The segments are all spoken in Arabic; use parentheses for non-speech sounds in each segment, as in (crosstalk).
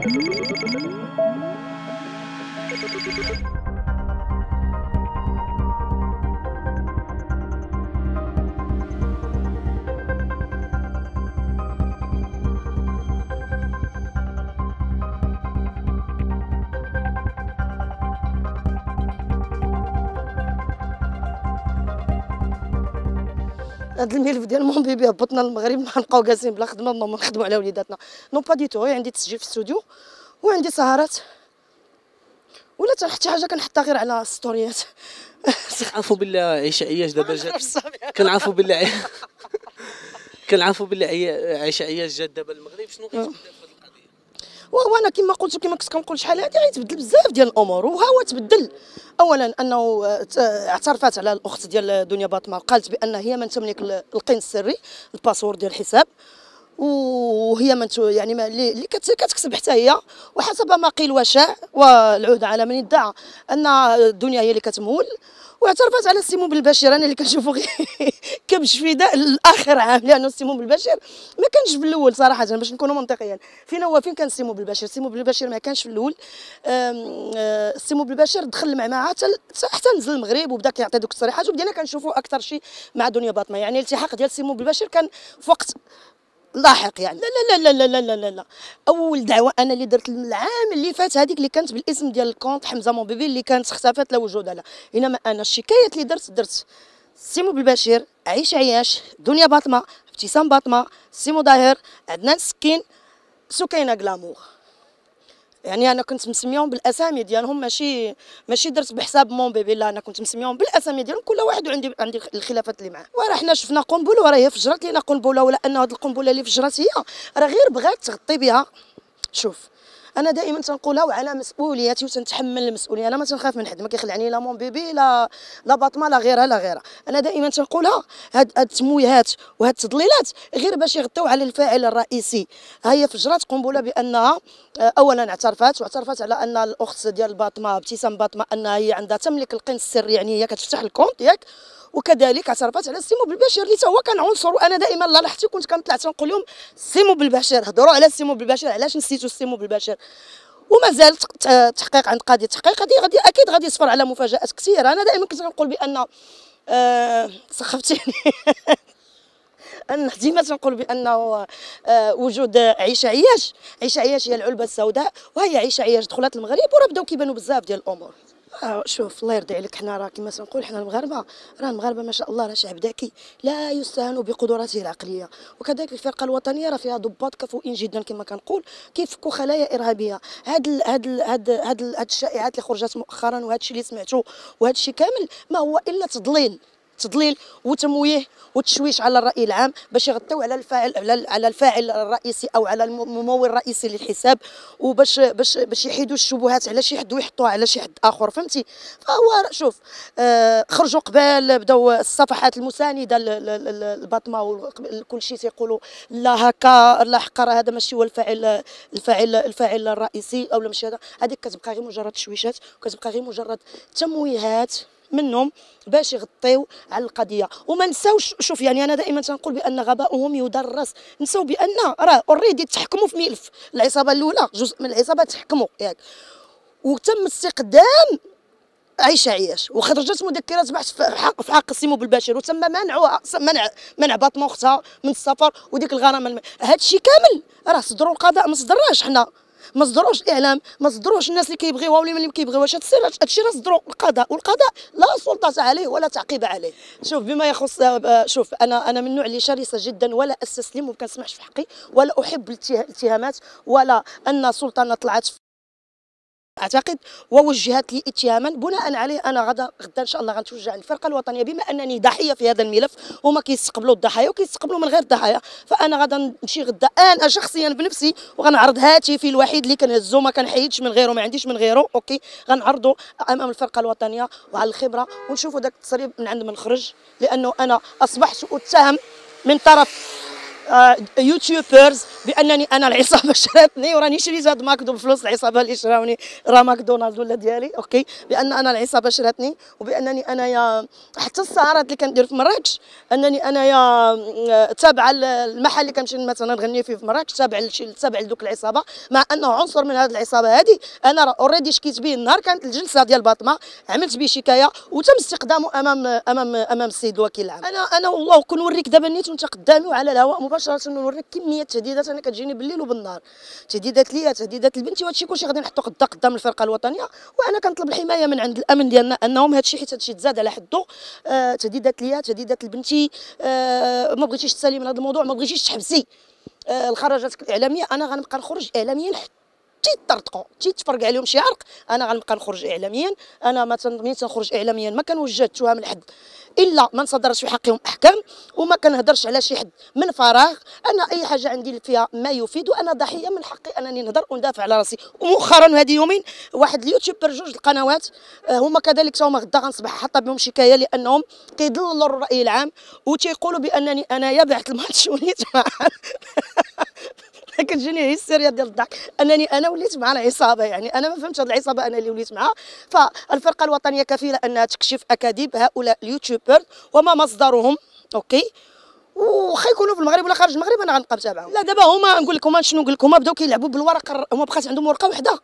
Thank you. هذا الملف ديال مون بيبي هبطنا للمغرب ما نبقاو جالسين بلا خدمه ما نخدموا على وليداتنا نو با دي تو غير عندي تسجيل في الاستوديو وعندي سهرات ولا حتى حتى حاجه كنحطها غير على ستوريات عفوا بالله عيشه عياش دابا جات كنعرفوا بالله (laughs) كنعرفوا بالله (laughs) عيشه عياش جات دابا المغرب شنو كتبدا آه. وانا كما قلت كما كنت كنقول شحال هذه غيتبدل بزاف ديال الامور وها هو تبدل اولا انه اعترفت على الاخت ديال دنيا باطمه وقالت بان هي من تملك القين السري الباسورد ديال الحساب وهي من يعني ما اللي كتكسب حتى هي وحسب ما قيل وشاع والعهد على من ادعى ان الدنيا هي اللي كتمول واعترفت على السموم بالبشير انا اللي كنشوفو غير كبش فداء الاخر عام لانه السموم بالبشير ما كانش في الاول صراحه باش نكونوا منطقيين فين هو فين كان السموم بالبشير السموم بالبشير ما كانش في الاول آه، السموم بالبشير دخل المعمعه حتى نزل المغرب وبدا كيعطي دوك التصريحات وبدينا كنشوفو اكثر شيء مع دنيا باطمه يعني الالتحاق ديال السموم بالبشير كان في وقت لاحق يعني لا لا لا لا لا لا لا اول دعوه انا اللي درت العام اللي فات هذيك اللي كانت بالاسم ديال الكونت حمزه مون بيبي اللي كانت اختفت لا وجود لها انما انا الشكايات اللي درت درت سيمو بالبشير عيش عياش دنيا باطمه ابتسام باطمه سيمو ظاهر عدنان سكين سكينه كلامور يعني انا كنت مسميهم بالاسامي ديالهم ماشي ماشي درت بحساب مون بيبي لا انا كنت مسميهم بالاسامي ديالهم كل واحد وعندي عندي الخلافات اللي معاه وراه حنا شفنا قنبله وراه هي فجرت لينا قنبله ولا ان هذه القنبله اللي فجرت هي راه غير بغات تغطي بها شوف انا دائما تنقولها وعلى مسؤوليتي وتنتحمل المسؤوليه انا ما تنخاف من حد ما كيخلعني لا مون بيبي لا لا باطمه لا غيرها لا غيرها انا دائما تنقولها هاد التمويهات وهاد التضليلات غير باش يغطيو على الفاعل الرئيسي ها هي فجرات قنبله بانها آه، اولا اعترفت واعترفت على ان الاخت ديال باطمه ابتسام باطمه انها هي عندها تملك القنص السري يعني هي كتفتح الكونت ياك وكذلك اعترفت على سيمو بالبشير اللي هو كان عنصر وانا دائما لا لاحظتي كنت كنطلع تنقول لهم سيمو بالبشير هضروا على سيمو بالبشير علاش نسيتوا سيمو بالبشير ومازال تحقيق عند قاضي التحقيق هذه غادي اكيد غادي يصفر على مفاجات كثيره انا دائما كنت كنقول بان آه سخفتيني (laughs) انا ديما تنقول بانه آه، وجود عيشه عياش عيشه عياش هي العلبه السوداء وهي عيشه عياش دخلت المغرب وراه بداو كيبانوا بزاف ديال الامور آه شوف الله يرضي عليك حنا راه كما تنقول حنا المغاربه راه المغاربه ما شاء الله راه شعب ذكي لا يستهان بقدراته العقليه وكذلك الفرقه الوطنيه راه فيها ضباط كفؤين جدا كما كنقول كيفكوا خلايا ارهابيه هاد الـ هاد الـ هاد الـ هاد, الـ هاد الشائعات اللي خرجت مؤخرا وهذا الشيء اللي سمعته وهذا الشيء كامل ما هو الا تضليل تضليل وتمويه وتشويش على الراي العام باش يغطيو على الفاعل على الفاعل الرئيسي او على الممول الرئيسي للحساب وباش باش باش يحيدوا الشبهات على شي حد ويحطوها على شي حد اخر فهمتي فهو شوف آه خرجوا قبال بداو الصفحات المسانده للبطمه وكل شيء تيقولوا لا هكا لا حق راه هذا ماشي هو الفاعل الفاعل الفاعل الرئيسي او ماشي هذا هذيك كتبقى غير مجرد تشويشات وكتبقى غير مجرد تمويهات منهم باش يغطيو على القضيه وما نساوش شوف يعني انا دائما تنقول بان غباؤهم يدرس نساو بان راه اوريدي تحكموا في ملف العصابه الاولى جزء من العصابه تحكموا ياك يعني. وتم استقدام عيش عياش وخرجت مذكرات بحث في حق في حق سيمو بالبشير وتم منعوها منع منع باطمه اختها من السفر وديك الغرامه هادشي هذا الشيء كامل راه صدروا القضاء ما صدرناش حنا ما صدروش الاعلام ما صدروش الناس اللي كيبغيوها واللي ما كيبغيوهاش هادشي راه صدرو القضاء والقضاء لا سلطه عليه ولا تعقيب عليه شوف بما يخص آه، شوف انا انا من النوع اللي شرسه جدا ولا استسلم وما كنسمحش في حقي ولا احب الاتهامات ولا ان سلطه طلعت اعتقد ووجهت لي اتهاما بناء عليه انا غدا غدا ان شاء الله غنتوجه الفرقه الوطنيه بما انني ضحيه في هذا الملف هما كيستقبلوا الضحايا وكيستقبلوا من غير الضحايا فانا غدا نمشي غدا انا شخصيا بنفسي وغنعرض هاتفي الوحيد اللي كنهزو ما كنحيدش من غيره ما عنديش من غيره اوكي غنعرضو امام الفرقه الوطنيه وعلى الخبره ونشوفوا داك التصريب من عند من خرج لانه انا اصبحت اتهم من طرف يوتيوبرز آه، بانني انا العصابه (laughs) شراتني وراني شريت هاد ماكدو بفلوس العصابه اللي شراوني راه ماكدونالد ولا ديالي اوكي بان انا العصابه شراتني وبانني انايا حتى السهرات اللي كندير في مراكش انني انايا آه، تابعه المحل اللي كنمشي مثلا نغني فيه في مراكش تابع تابع لدوك العصابه مع انه عنصر من هذه العصابه هذه انا راه اوريدي شكيت به النهار كانت الجلسه ديال باطمه عملت به شكايه وتم استقدامه امام امام امام السيد الوكيل العام انا انا والله كنوريك دابا نيت وانت قدامي وعلى الهواء مباشره نوريك كميه تهديدات انا كتجيني بالليل وبالنهار تهديدات ليا تهديدات لبنتي وهادشي كلشي غادي نحطو قدا قدام الفرقه الوطنيه وانا كنطلب الحمايه من عند الامن ديالنا انهم هادشي حيت هادشي تزاد على حده آه تهديدات ليا تهديدات لبنتي آه ما بغيتيش تسالي من هذا الموضوع ما بغيتيش تحبسي آه الخرجات الاعلاميه انا غنبقى نخرج اعلاميا حتى تيطرطقوا تيتفرقع عليهم شي عرق انا غنبقى نخرج اعلاميا انا ما ملي تنخرج اعلاميا ما كنوجه التهم لحد الا ما نصدرش في حقهم احكام وما كنهضرش على شي حد من فراغ انا اي حاجه عندي فيها ما يفيد وانا ضحيه من حقي انني نهضر وندافع على راسي ومؤخرا هذه يومين واحد اليوتيوبر جوج القنوات آه، هما كذلك تا هما غدا غنصبح حاطه بهم شكايه لانهم كيضللوا الراي العام وتيقولوا بانني يا بعت الماتش ونيت (laughs) (laughs) كتجيني هي ديال الضحك انني انا وليت مع العصابه يعني انا ما فهمتش هذه العصابه انا اللي وليت معها فالفرقه الوطنيه كفيله انها تكشف اكاذيب هؤلاء اليوتيوبرز وما مصدرهم اوكي وخا يكونوا في المغرب ولا خارج المغرب انا غنبقى متابعهم لا دابا هما نقول لكم شنو نقول لكم بداو كيلعبوا بالورق هما بقات عندهم ورقه وحده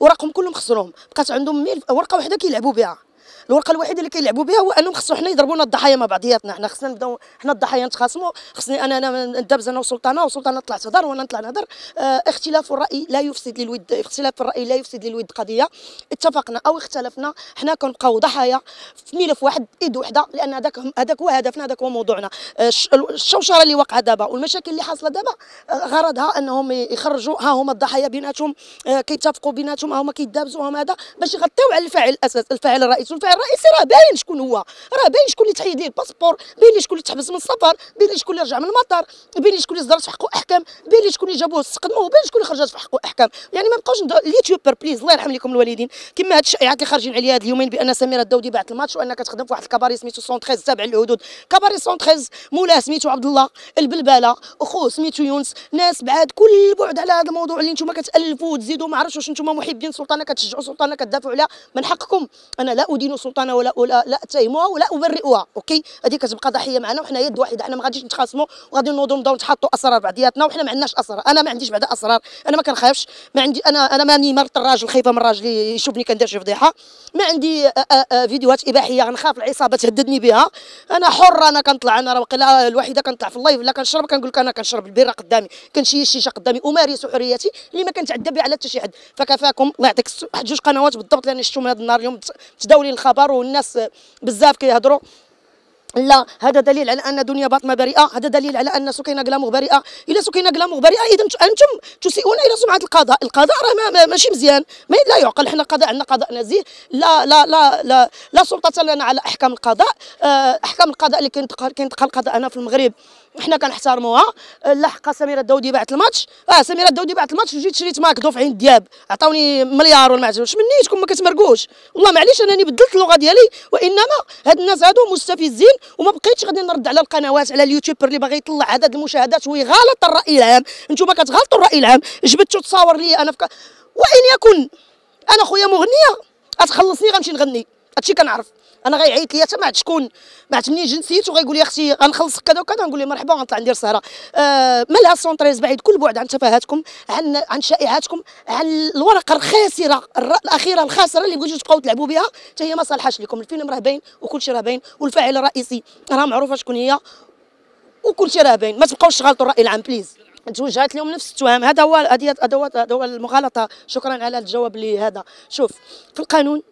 وراقهم كلهم خسروهم بقات عندهم ورقه وحده كيلعبوا بها الورقه الوحيده اللي كيلعبوا بها هو انهم خصو حنا يضربونا الضحايا مع بعضياتنا حنا خصنا نبداو حنا الضحايا نتخاصموا خصني انا انا ندابز انا وسلطانه وسلطانه طلعت تهضر وانا نطلع نهضر آه اختلاف الراي لا يفسد للود اختلاف الراي لا يفسد للود قضيه اتفقنا او اختلفنا حنا كنبقاو ضحايا في ملف واحد ايد وحده لان هذاك هذاك هو هدفنا هذاك هو موضوعنا آه، الشوشره اللي واقعه دابا والمشاكل اللي حاصله دابا آه، غرضها انهم يخرجوا ها هما الضحايا بيناتهم آه، كيتفقوا بيناتهم ها هما كيدابزوا هما هذا باش يغطيو على الفاعل الاساس الفاعل الرئيسي والفاعل الرئيسي إيه، راه باين شكون هو راه باين شكون اللي تحيد ليه الباسبور باين شكون اللي تحبس من السفر باين شكون اللي رجع من المطار باين شكون اللي صدرت في حقه احكام باين شكون اللي جابوه استقدموه باين شكون اللي خرجت في حقه احكام يعني ما بقاوش اليوتيوبر بليز الله يرحم لكم الوالدين كما هاد الشائعات اللي خارجين عليها هاد اليومين بان سميره الدودي باعت الماتش وانها كتخدم في واحد الكباري سميتو 113 تابع للحدود كباري 113 مولاه سميتو عبد الله البلباله اخوه سميتو يونس ناس بعاد كل بعد على هذا الموضوع اللي نتوما كتالفوا وتزيدوا ما عرفتش واش نتوما محبين سلطانه كتشجعوا سلطانه كتدافعوا عليها من حقكم انا لا ادين السلطانه ولا ولا لا اتهموها ولا ابرئوها اوكي هذه كتبقى ضحيه معنا وحنا يد واحده حنا ما غاديش نتخاصموا وغادي نوضوا نبداو نتحطوا اسرار بعضياتنا وحنا ما عندناش اسرار انا ما عنديش بعدا اسرار انا ما كنخافش ما عندي انا انا ماني مرت الراجل خايفه من الراجل يشوفني كندير شي فضيحه ما عندي آه، آه، آه، فيديوهات اباحيه غنخاف العصابه تهددني بها انا حره انا كنطلع انا راه الوحيده كنطلع في اللايف لا كنشرب كنقول لك انا كنشرب البيره قدامي كنشي الشيشه قدامي امارس حريتي اللي ما كنتعدى بها على حتى شي حد فكفاكم الله يعطيك واحد جوج قنوات بالضبط لان شفتهم هذا النهار اليوم متداولين الخ خبر والناس بزاف كيهضروا لا هذا دليل على ان دنيا باطمه بريئه هذا دليل على ان سكينه قلامه بريئه الا سكينه قلامه بريئه اذا انتم تسيئون الى سمعه القضاء القضاء راه ما ماشي مزيان ما لا يعقل حنا قضاء عندنا قضاء نزيه لا لا لا لا, لا سلطه لنا على احكام القضاء آه، احكام القضاء اللي كينتقل كينتقل القضاء هنا في المغرب وحنا كنحتارموها أه، لاحقه سميره الداودي بعت الماتش اه سميره الداودي بعت الماتش وجيت شريت ماكدو في عين دياب عطاوني مليار ولا ما عرفتش منيتكم ما كتمرقوش والله معليش انني بدلت اللغه ديالي وانما هاد الناس هادو مستفزين وما بقيتش غادي نرد على القنوات على اليوتيوبر اللي باغي يطلع عدد المشاهدات ويغالط الراي العام انتم كتغلطوا الراي العام جبدتوا تصاور لي انا فك... وان يكن انا خويا مغنيه اتخلصني غنمشي نغني هادشي كنعرف انا غيعيط ليا حتى ما عاد شكون ما عاد منين جنسيت وغيقول لي اختي غنخلصك كذا وكذا نقول له مرحبا وغنطلع ندير سهره آه مالها سونتريز بعيد كل بعد عن تفاهاتكم عن عن شائعاتكم عن الورقه الخاسره الاخيره الخاسره اللي بغيتو تبقاو تلعبوا بها حتى هي ما صالحاش لكم الفيلم راه باين وكل شيء راه باين والفاعل الرئيسي راه معروفه شكون هي وكل شيء راه باين ما تبقاوش تغلطوا الراي العام بليز توجهت لهم نفس التهم هذا هو هذه ادوات هذا هو المغالطه شكرا على الجواب اللي هذا شوف في القانون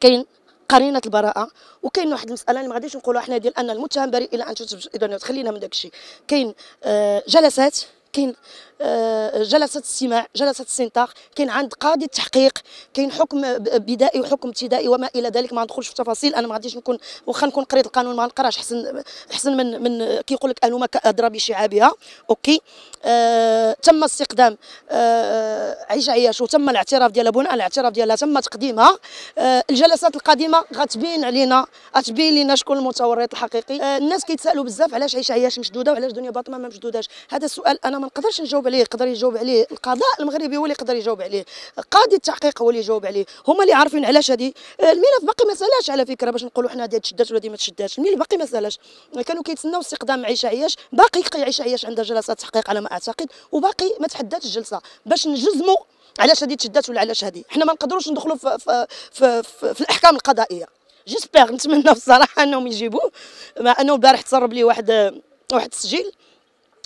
كاين قرينه البراءه وكاين واحد المساله اللي ما غاديش نقولوا احنا ديال ان المتهم بريء الى ان تثبت خلينا من داك الشيء كاين آه، جلسات كاين آه، جلسه استماع جلسه استنطاق كاين عند قاضي التحقيق كاين حكم بدائي وحكم ابتدائي وما الى ذلك ما ندخلش في تفاصيل انا ما غاديش نكون واخا نكون قريت القانون ما نقراش احسن احسن من من كيقول لك الومه كادرى بشعابها اوكي آه تم استقدام آه عيش عياش وتم الاعتراف ديالها بناء الاعتراف ديالها تم تقديمها آه الجلسات القادمه غتبين علينا غتبين لنا شكون المتورط الحقيقي آه الناس كيتسالوا بزاف علاش عيش عياش مشدوده وعلاش دنيا باطمه ما مشدوداش هذا السؤال انا ما نقدرش نجاوب عليه يقدر يجاوب عليه القضاء المغربي هو اللي يقدر يجاوب عليه قاضي التحقيق هو اللي يجاوب عليه هما اللي عارفين علاش هذه الملف باقي ما سالاش على فكره باش نقولوا حنا هذه تشدات ولا ما تشداتش الملف باقي ما سالاش كانوا كيتسناو استقدام عيشه عياش باقي عيشه عياش عندها جلسات تحقيق على ما اعتقد وباقي ما تحداتش الجلسه باش نجزموا علاش هذه تشدات ولا علاش هذه حنا ما نقدروش ندخلوا في, في, في, في, في الاحكام القضائيه جيسبيغ نتمنى بصراحه انهم يجيبوه مع انه البارح تسرب لي واحد واحد السجل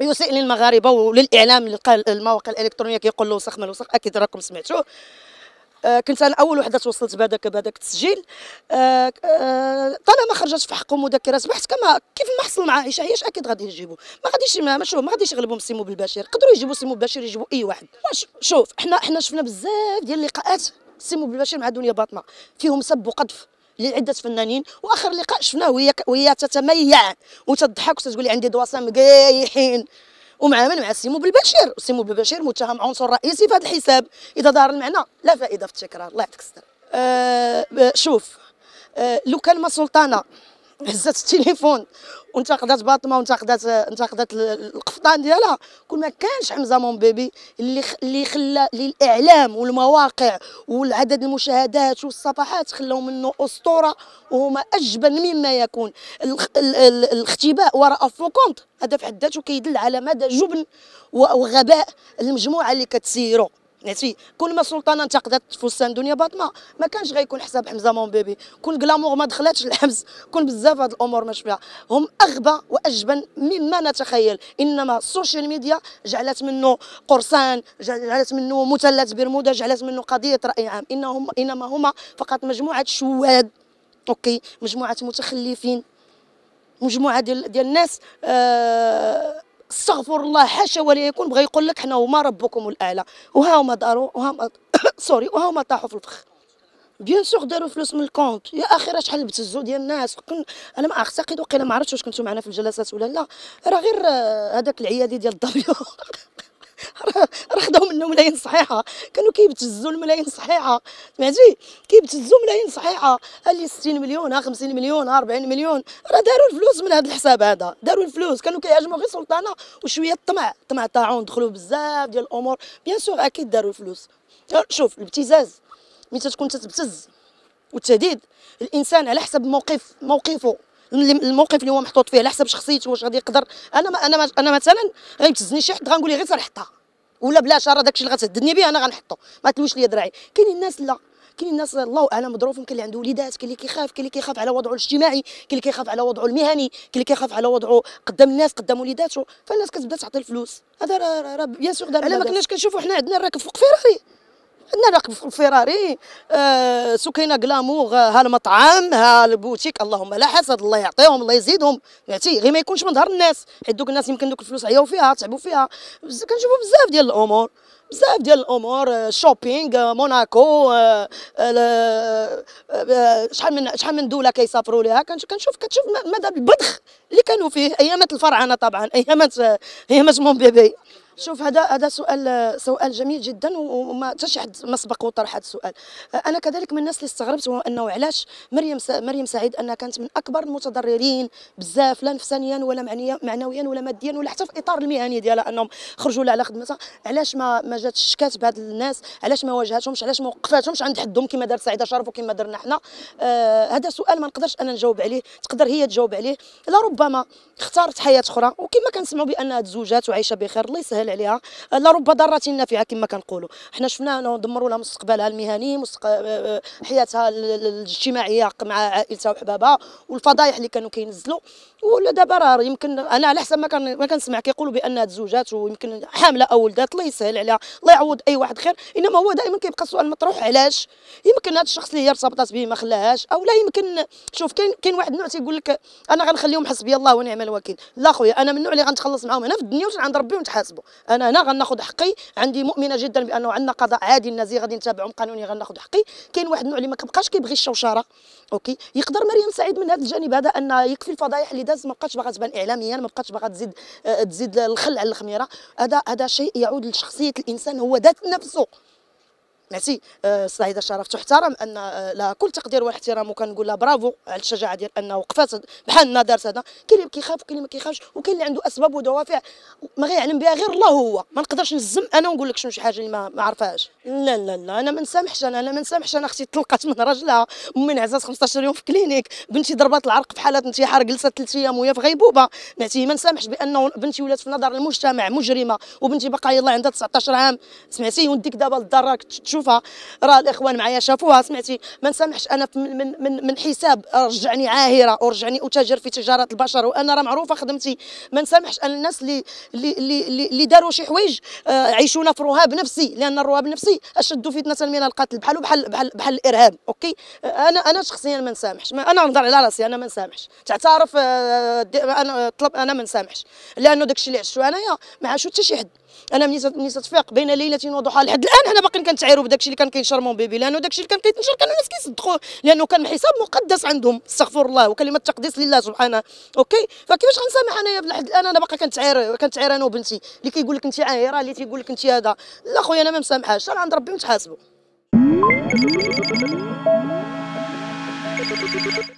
يسيء للمغاربه وللاعلام المواقع الالكترونيه كيقول له وسخ ما وسخ اكيد راكم سمعتوه آه، كنت انا اول وحده توصلت بهذاك بهذاك التسجيل آه، آه، طالما خرجت في حقهم مذكره بحث كما كيف ما حصل مع عائشه هياش اكيد غادي يجيبوا ما غاديش ما شوف ما غاديش يغلبهم سيمو بالبشير قدروا يجيبوا سيمو بالبشير يجيبوا اي واحد شوف حنا حنا شفنا بزاف ديال اللقاءات سيمو بالبشير مع دنيا باطنه فيهم سب وقذف لعده فنانين واخر لقاء شفناه وهي وهي تتميع وتضحك وتقول عندي دواسام قايحين ومعامل مع سيمو بالبشير سيمو بالبشير متهم عنصر رئيسي في هذا الحساب اذا دار المعنى لا فائده في التكرار الله يعطيك الستر آه،, أه شوف أه لو كان ما سلطانه هزات التليفون وانتقدات باطمه وانتقدات انتقدات القفطان ديالها كون ما كانش حمزه مون بيبي اللي اللي خلى للاعلام والمواقع والعدد المشاهدات والصفحات خلاو منه اسطوره وهما اجبن مما يكون الاختباء وراء فوكونت هذا في حد ذاته كيدل على مدى جبن وغباء المجموعه اللي كتسيروا نعرفي كل ما السلطانه انتقدت فستان دنيا باطمه ما كانش غيكون حساب حمزه مون بيبي كون غلامور ما دخلاتش الحبس كون بزاف هاد الامور ما شفيها هم اغبى واجبن مما نتخيل انما السوشيال ميديا جعلت منه قرصان جعلت منه مثلث برمودا جعلت منه قضيه راي عام انهم انما هما فقط مجموعه شواذ اوكي مجموعه متخلفين مجموعه ديال ديال الناس آه استغفر الله حاشا ولا يكون بغى يقول لك حنا هما ربكم الاعلى وها هما داروا وها هما سوري (coughs) وها هما طاحوا في الفخ بيان سور داروا فلوس من الكونت يا اخي راه شحال بتزو ديال الناس كن انا ما اعتقد وقيله ما عرفتش واش كنتو معنا في الجلسات ولا لا راه غير آه، هذاك العيادي ديال الدبليو (laughs) راه خداو منه ملايين صحيحه كانوا كيبتزوا الملايين صحيحه سمعتي كيبتزوا ملايين صحيحه اللي 60 مليون ها آه 50 مليون ها آه 40 مليون راه داروا الفلوس من هذا الحساب هذا داروا الفلوس كانوا كيهاجموا غير سلطانه وشويه الطمع الطمع تاعهم دخلوا بزاف ديال الامور بيان سور اكيد داروا الفلوس آه، شوف الابتزاز ملي تكون تتبتز والتهديد الانسان على حسب موقف موقفه الموقف اللي هو محطوط فيه على حسب شخصيته واش غادي يقدر انا ما انا ما انا مثلا غيبتزني شي حد غنقول ليه غير حطها ولا بلاش راه داكشي اللي غتهددني به انا غنحطو ما تلوش ليا دراعي كاينين الناس لا كاين الناس الله اعلم ظروفهم كاين اللي عنده وليدات كاين اللي كيخاف كاين اللي كيخاف على وضعه الاجتماعي كاين اللي كيخاف على وضعه المهني كاين اللي كيخاف على وضعه قدام الناس قدام وليداته فالناس كتبدا تعطي الفلوس هذا راه بيان سور انا ما كناش كنشوفوا حنا عندنا الراكب فوق فيراري عندنا راقب فيراري الفيراري آه، سكينه كلامور ها المطعم ها البوتيك اللهم لا حسد الله يعطيهم الله يزيدهم يعطي غير ما يكونش من ظهر الناس حيت دوك الناس يمكن دوك الفلوس عياو فيها تعبوا فيها كنشوفوا بزاف ديال الامور بزاف ديال الامور شوبينغ آه، موناكو آه، شحال من شحال من دوله كيسافروا ليها كنشوف كتشوف مدى البذخ اللي كانوا فيه ايامات الفرعنه طبعا ايامات ايامات مون بيبي شوف هذا هذا سؤال سؤال جميل جدا وما حتى حد ما سبق وطرح هذا السؤال انا كذلك من الناس اللي استغربت هو انه علاش مريم مريم سعيد انها كانت من اكبر المتضررين بزاف لا نفسانيا ولا معنويا ولا ماديا ولا حتى في الاطار المهني ديالها انهم خرجوا لها على خدمتها علاش ما ما جاتش شكات بهاد الناس علاش ما واجهتهمش علاش ما وقفاتهمش عند حدهم كما دارت سعيده شرف وكما درنا حنا آه هذا سؤال ما نقدرش انا نجاوب عليه تقدر هي تجاوب عليه لربما اختارت حياه اخرى وكما كنسمعوا بانها تزوجات وعايشه بخير الله يسهل العمل عليها لرب ضاره نافعه كما كنقولوا حنا شفنا دمروا لها مستقبلها المهني آه، آه، حياتها الاجتماعيه مع عائلتها وحبابها والفضايح اللي كانوا كينزلوا ولا دابا راه يمكن انا على حسب ما كان ما كنسمع كيقولوا بان هاد الزوجات ويمكن حامله او ولدات الله يسهل عليها الله يعوض اي واحد خير انما هو دائما كيبقى السؤال مطروح علاش يمكن هذا الشخص اللي هي ارتبطت به ما خلاهاش او لا يمكن شوف كاين كاين واحد النوع تيقول لك انا غنخليهم حسبي الله ونعم الوكيل لا خويا انا من النوع اللي غنتخلص معاهم هنا في الدنيا وعند ربي ونتحاسبوا انا انا غناخذ حقي عندي مؤمنه جدا بانه عندنا قضاء عادل نزيه غادي نتابعهم قانوني غناخذ حقي كاين واحد النوع اللي ما كبقاش كيبغي الشوشره اوكي يقدر مريم سعيد من هذا الجانب هذا ان يكفي الفضايح اللي داز ما بقاتش باغا تبان اعلاميا ما بقاتش باغا تزيد آه، تزيد الخل على الخميره هذا هذا شيء يعود لشخصيه الانسان هو ذات نفسه نعتي صلايده آه، شرف تحترم ان آه، لها كل تقدير واحترام وكنقول لها برافو على الشجاعه ديال انها وقفات بحالنا دارت هذا كاين اللي كيخاف وكاين اللي ما كيخافش وكاين اللي عنده اسباب ودوافع ما غيعلم بها غير الله هو ما نقدرش نزم انا ونقول لك شنو شي حاجه اللي ما عرفهاش لا لا لا انا ما نسامحش انا انا ما نسامحش انا اختي طلقت من راجلها امي انعزلت 15 يوم في كلينيك بنتي ضربات العرق في حاله انتحار جلست ثلاث ايام وهي في غيبوبه نعتي ما نسامحش بانه بنتي ولات في نظر المجتمع مجرمه وبنتي باقا يلاه عندها 19 عام سمعتي وديك دابا للدار راك شوفها راه الاخوان معايا شافوها سمعتي ما نسامحش انا من من من حساب رجعني عاهره ورجعني اتاجر في تجاره البشر وانا راه معروفه خدمتي ما نسامحش انا الناس اللي اللي اللي داروا شي حوايج آه، عيشونا في رهاب نفسي لان الرهاب النفسي اشد فتنه من القتل بحال بحال بحال الارهاب اوكي انا انا شخصيا ما نسامحش انا نهضر على راسي انا ما نسامحش تعترف آه، انا طلب انا ما نسامحش لانه داكشي اللي عشتو انايا ما عاشو حتى شي حد انا ملي تفيق بين ليله وضحاها لحد الان حنا باقيين كنتعايروا بداكشي اللي كان كينشر مون بيبي لانه داكشي اللي كان كيتنشر كانوا الناس كيصدقوه لانه كان حساب مقدس عندهم استغفر الله وكلمه تقديس لله سبحانه اوكي فكيفاش غنسامح انايا لحد الان انا باقا كنتعاير كنتعاير انا وبنتي اللي كيقول لك انت عايره اللي تيقول لك انت هذا لا خويا انا ما مسامحاش راه عند ربي متحاسبه